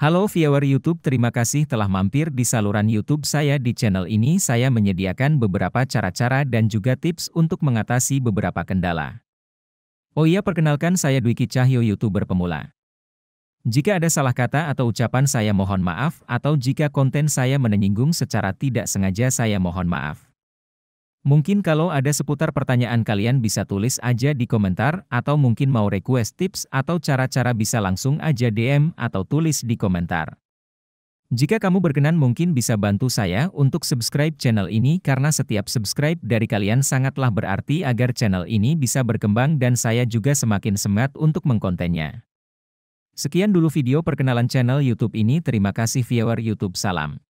Halo viewer YouTube, terima kasih telah mampir di saluran YouTube saya di channel ini. Saya menyediakan beberapa cara-cara dan juga tips untuk mengatasi beberapa kendala. Oh iya, perkenalkan saya Dwiki Cahyo YouTuber pemula. Jika ada salah kata atau ucapan saya mohon maaf, atau jika konten saya menyinggung secara tidak sengaja saya mohon maaf. Mungkin kalau ada seputar pertanyaan kalian bisa tulis aja di komentar, atau mungkin mau request tips atau cara-cara bisa langsung aja DM atau tulis di komentar. Jika kamu berkenan mungkin bisa bantu saya untuk subscribe channel ini karena setiap subscribe dari kalian sangatlah berarti agar channel ini bisa berkembang dan saya juga semakin semangat untuk mengkontennya. Sekian dulu video perkenalan channel YouTube ini terima kasih viewer YouTube salam.